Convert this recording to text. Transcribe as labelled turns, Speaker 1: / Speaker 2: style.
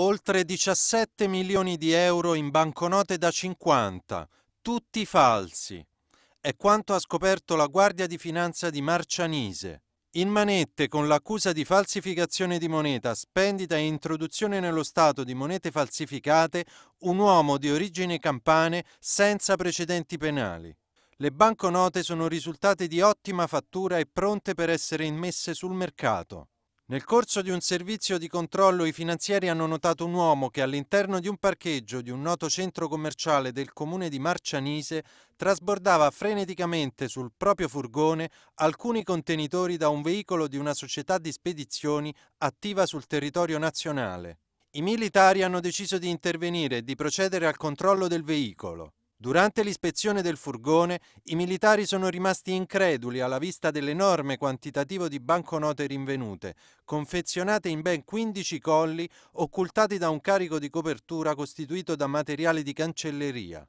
Speaker 1: oltre 17 milioni di euro in banconote da 50, tutti falsi. È quanto ha scoperto la Guardia di Finanza di Marcianise. In manette con l'accusa di falsificazione di moneta, spendita e introduzione nello Stato di monete falsificate, un uomo di origine campane senza precedenti penali. Le banconote sono risultate di ottima fattura e pronte per essere immesse sul mercato. Nel corso di un servizio di controllo i finanzieri hanno notato un uomo che all'interno di un parcheggio di un noto centro commerciale del comune di Marcianise trasbordava freneticamente sul proprio furgone alcuni contenitori da un veicolo di una società di spedizioni attiva sul territorio nazionale. I militari hanno deciso di intervenire e di procedere al controllo del veicolo. Durante l'ispezione del furgone, i militari sono rimasti increduli alla vista dell'enorme quantitativo di banconote rinvenute, confezionate in ben 15 colli, occultati da un carico di copertura costituito da materiale di cancelleria.